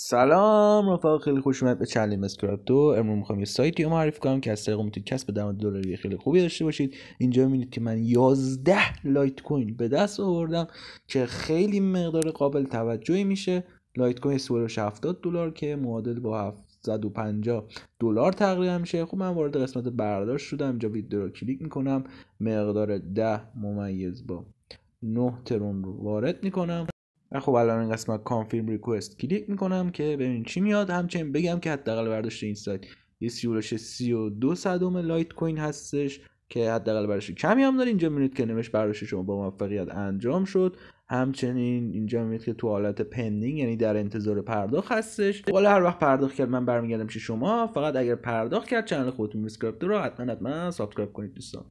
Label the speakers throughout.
Speaker 1: سلام رفقا خیلی خوش اومد به چنل دو امروز میخوام یه سایتی رو معرفی کنم که از طریق میتونید کسب درآمد دلاری خیلی خوبی داشته باشید اینجا میبینید که من 11 لایت کوین به دست آوردم که خیلی مقدار قابل توجهی میشه لایت کوین 70 دلار که معادل با 750 دلار تقریبا میشه خب من وارد قسمت برداشت شدم اینجا ویدیو رو کلیک میکنم مقدار 10 ممیز با 9 ترون رو وارد میکنم من خب الان این قسمت کانفیرم ریکوست کلیک میکنم که ببین چی میاد همچنین بگم که حداقل برداشت این سایت یه دو 2 صدم لایت کوین هستش که حداقل برداشت کمی هم داره اینجا میبینید که نوشت برداشت شما با موفقیت انجام شد همچنین اینجا میبینید که تو حالت پندینگ یعنی در انتظار پرداخت هستش خب حالا هر وقت پرداخت کرد من برمیگردم چه شما فقط اگر پرداخت کرد چنل خودتون میسکرپت رو حتما حتما سابسکرایب کنید دوستان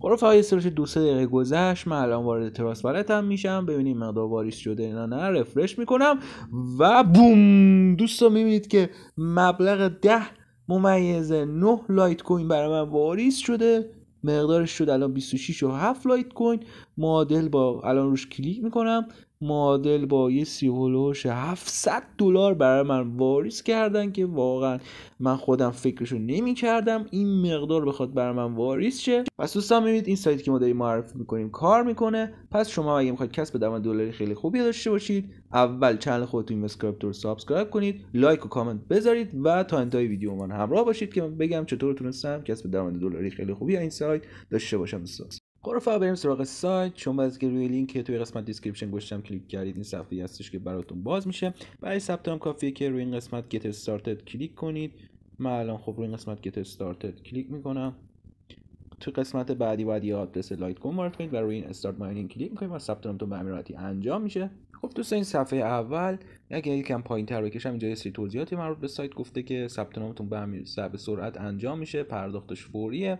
Speaker 1: خلاصه های سرش دو سه دقیقه گذشت من الان وارد تراس هم میشم ببینیم مقدار واریس شده اینا نه رفرش میکنم و بوم دوستان میبینید که مبلغ ده ممیز نه لایت کوین برای من واریس شده مقدارش شد الان 26 و 7 لایت کوین معادل با الان روش کلیک میکنم معادل با یه سی هلوش 700 دلار برای من واریز کردن که واقعا من خودم فکرشو نمی کردم این مقدار بخواد برای من واریز شه پس دوستان میبینید این سایت که ما داریم معرفی میکنیم کار میکنه پس شما اگه میخواید کسب درآمد دلاری خیلی خوبی داشته باشید اول چنل خودتون اینوستکرپتور رو سابسکرایب کنید لایک و کامنت بذارید و تا انتهای ویدیو من همراه باشید که بگم چطور تونستم کسب درآمد دلاری خیلی خوبی این سایت داشته باشم دوستان خب رفقا بریم سراغ سایت چون باز که روی لینک که توی قسمت دیسکریپشن گوشتم کلیک کردید این صفحه هستش که براتون باز میشه برای ثبت نام کافیه که روی این قسمت گت استارتد کلیک کنید من الان خب روی این قسمت گت استارتد کلیک میکنم تو قسمت بعدی باید یه آدرس لایت کوین وارد کنید و روی این استارت ماینینگ کلیک میکنید و ثبت نامتون به امراتی انجام میشه خب دوستان این صفحه اول اگه یکم پایین تر بکشم اینجا یه سری توضیحاتی مربوط به سایت گفته که ثبت نامتون به سرعت انجام میشه پرداختش فوریه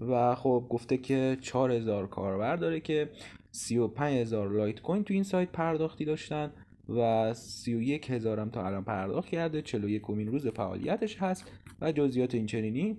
Speaker 1: و خب گفته که 4000 کاربر داره که 35000 لایت کوین تو این سایت پرداختی داشتن و 31000 هم تا الان پرداخت کرده 41 کمین روز فعالیتش هست و جزئیات این چنینی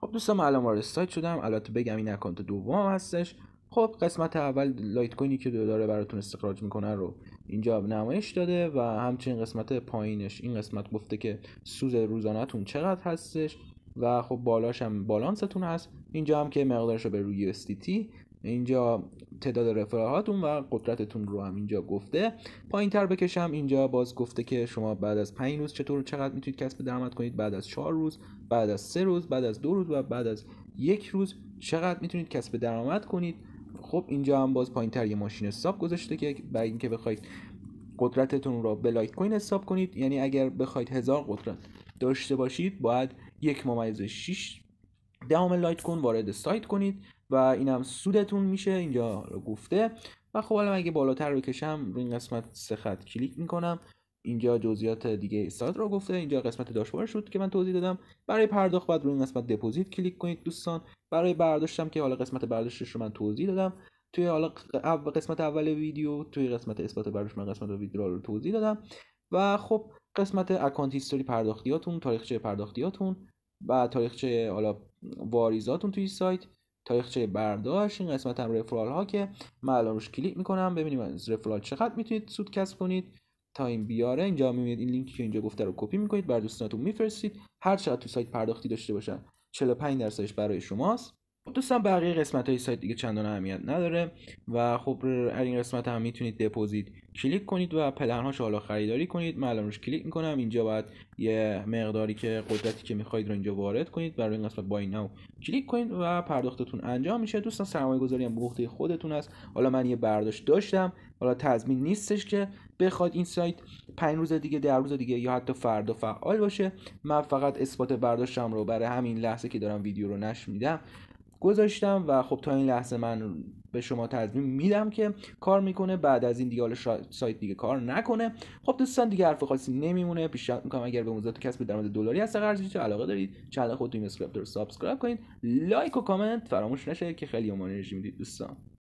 Speaker 1: خب دوستان الان وارد سایت شدم البته بگم این اکانت دوم هستش خب قسمت اول لایت کوینی که داره براتون استخراج میکنه رو اینجا نمایش داده و همچنین قسمت پایینش این قسمت گفته که سوز روزانهتون چقدر هستش و خب بالاش هم بالانستون هست اینجا هم که مقدارش رو به روی USDT اینجا تعداد رفراهاتون و قدرتتون رو هم اینجا گفته پایین تر بکشم اینجا باز گفته که شما بعد از 5 روز چطور چقدر میتونید کسب درآمد کنید بعد از 4 روز بعد از سه روز بعد از 2 روز و بعد از یک روز چقدر میتونید کسب درآمد کنید خب اینجا هم باز پایین تر یه ماشین حساب گذاشته که بعد اینکه بخواید قدرتتون رو به لایت کوین حساب کنید یعنی اگر بخواید هزار قدرت داشته باشید باید یک ممیز 6 دهم لایت کوین وارد سایت کنید و هم سودتون میشه اینجا رو گفته و خب حالا اگه بالاتر رو کشم روی این قسمت سه خط کلیک میکنم اینجا جزئیات دیگه سایت رو گفته اینجا قسمت داشبورد شد که من توضیح دادم برای پرداخت باید روی این قسمت دپوزیت کلیک کنید دوستان برای برداشتم که حالا قسمت برداشتش رو من توضیح دادم توی حالا قسمت اول ویدیو توی قسمت اثبات برداشت من قسمت ویدیو رو توضیح دادم و خب قسمت اکانت هیستوری پرداختیاتون تاریخچه پرداختیاتون و تاریخچه حالا واریزاتون توی سایت تاریخچه برداشت این قسمت هم رفرال ها که من الان روش کلیک میکنم ببینیم از رفرال چقدر میتونید سود کسب کنید تا این بیاره اینجا میبینید این لینکی که اینجا گفته رو کپی میکنید بر دوستاتون میفرستید هر چقدر تو سایت پرداختی داشته باشن 45 درصدش برای شماست دوستان بقیه قسمت های سایت دیگه چندان اهمیت نداره و خب این قسمت هم میتونید دپوزیت کلیک کنید و پلنهاش حالا خریداری کنید من الان روش کلیک میکنم اینجا باید یه مقداری که قدرتی که میخواید رو اینجا وارد کنید برای این قسمت بای ناو کلیک کنید و پرداختتون انجام میشه دوستان سرمایه گذاری هم بخته خودتون است حالا من یه برداشت داشتم حالا تضمین نیستش که بخواد این سایت پنج روز دیگه در روز دیگه یا حتی فردا فعال باشه من فقط اثبات برداشتم رو برای همین لحظه که دارم ویدیو رو نشون میدم گذاشتم و خب تا این لحظه من به شما تضمین میدم که کار میکنه بعد از این دیگه سایت دیگه کار نکنه خب دوستان دیگه حرف خاصی نمیمونه پیشنهاد میکنم اگر به موضوعات کسب درآمد دلاری است؟ قرض علاقه دارید چنل خودتون اسکرپتور رو سابسکرایب کنید لایک و کامنت فراموش نشه که خیلی انرژی میدید دوستان